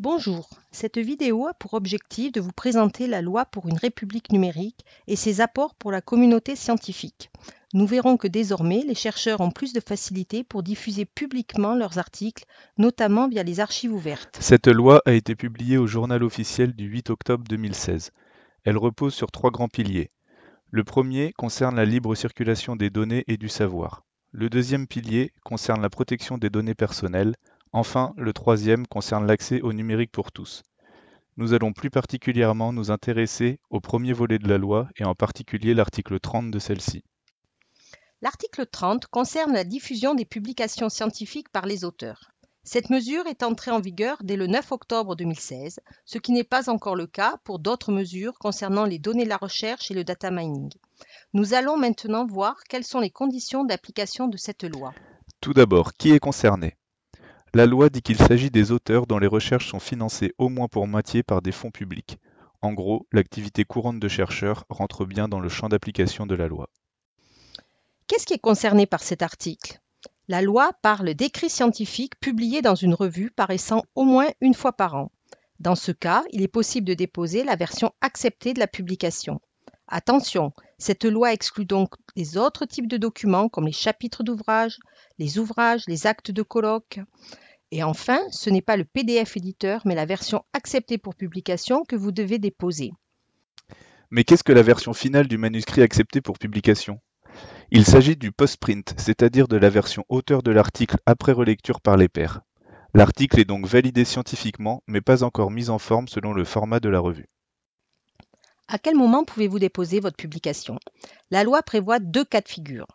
Bonjour, cette vidéo a pour objectif de vous présenter la loi pour une république numérique et ses apports pour la communauté scientifique. Nous verrons que désormais, les chercheurs ont plus de facilité pour diffuser publiquement leurs articles, notamment via les archives ouvertes. Cette loi a été publiée au journal officiel du 8 octobre 2016. Elle repose sur trois grands piliers. Le premier concerne la libre circulation des données et du savoir. Le deuxième pilier concerne la protection des données personnelles, Enfin, le troisième concerne l'accès au numérique pour tous. Nous allons plus particulièrement nous intéresser au premier volet de la loi et en particulier l'article 30 de celle-ci. L'article 30 concerne la diffusion des publications scientifiques par les auteurs. Cette mesure est entrée en vigueur dès le 9 octobre 2016, ce qui n'est pas encore le cas pour d'autres mesures concernant les données de la recherche et le data mining. Nous allons maintenant voir quelles sont les conditions d'application de cette loi. Tout d'abord, qui est concerné la loi dit qu'il s'agit des auteurs dont les recherches sont financées au moins pour moitié par des fonds publics. En gros, l'activité courante de chercheurs rentre bien dans le champ d'application de la loi. Qu'est-ce qui est concerné par cet article La loi parle d'écrits scientifiques publiés dans une revue paraissant au moins une fois par an. Dans ce cas, il est possible de déposer la version acceptée de la publication. Attention, cette loi exclut donc les autres types de documents comme les chapitres d'ouvrages, les ouvrages, les actes de colloque. Et enfin, ce n'est pas le PDF éditeur, mais la version acceptée pour publication que vous devez déposer. Mais qu'est-ce que la version finale du manuscrit accepté pour publication Il s'agit du post-print, c'est-à-dire de la version auteur de l'article après relecture par les pairs. L'article est donc validé scientifiquement, mais pas encore mis en forme selon le format de la revue. À quel moment pouvez-vous déposer votre publication La loi prévoit deux cas de figure.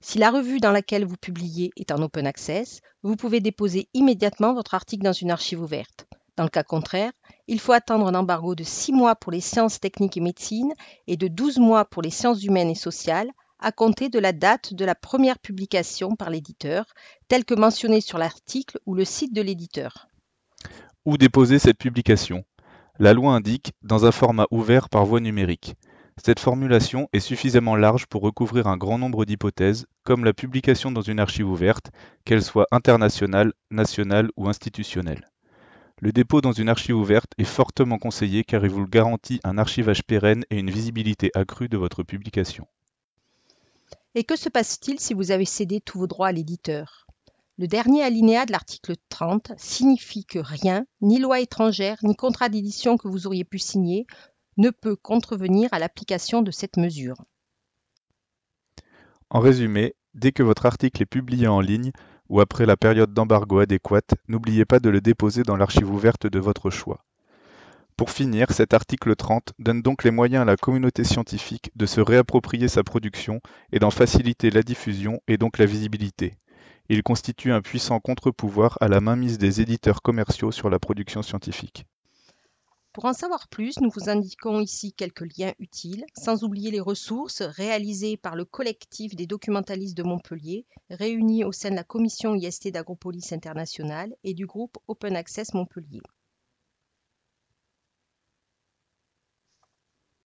Si la revue dans laquelle vous publiez est en open access, vous pouvez déposer immédiatement votre article dans une archive ouverte. Dans le cas contraire, il faut attendre un embargo de 6 mois pour les sciences techniques et médecine et de 12 mois pour les sciences humaines et sociales à compter de la date de la première publication par l'éditeur, telle que mentionnée sur l'article ou le site de l'éditeur. Où déposer cette publication La loi indique dans un format ouvert par voie numérique. Cette formulation est suffisamment large pour recouvrir un grand nombre d'hypothèses, comme la publication dans une archive ouverte, qu'elle soit internationale, nationale ou institutionnelle. Le dépôt dans une archive ouverte est fortement conseillé car il vous garantit un archivage pérenne et une visibilité accrue de votre publication. Et que se passe-t-il si vous avez cédé tous vos droits à l'éditeur Le dernier alinéa de l'article 30 signifie que rien, ni loi étrangère, ni contrat d'édition que vous auriez pu signer, ne peut contrevenir à l'application de cette mesure. En résumé, dès que votre article est publié en ligne ou après la période d'embargo adéquate, n'oubliez pas de le déposer dans l'archive ouverte de votre choix. Pour finir, cet article 30 donne donc les moyens à la communauté scientifique de se réapproprier sa production et d'en faciliter la diffusion et donc la visibilité. Il constitue un puissant contre-pouvoir à la mainmise des éditeurs commerciaux sur la production scientifique. Pour en savoir plus, nous vous indiquons ici quelques liens utiles, sans oublier les ressources réalisées par le collectif des documentalistes de Montpellier, réunis au sein de la commission IST d'Agropolis International et du groupe Open Access Montpellier.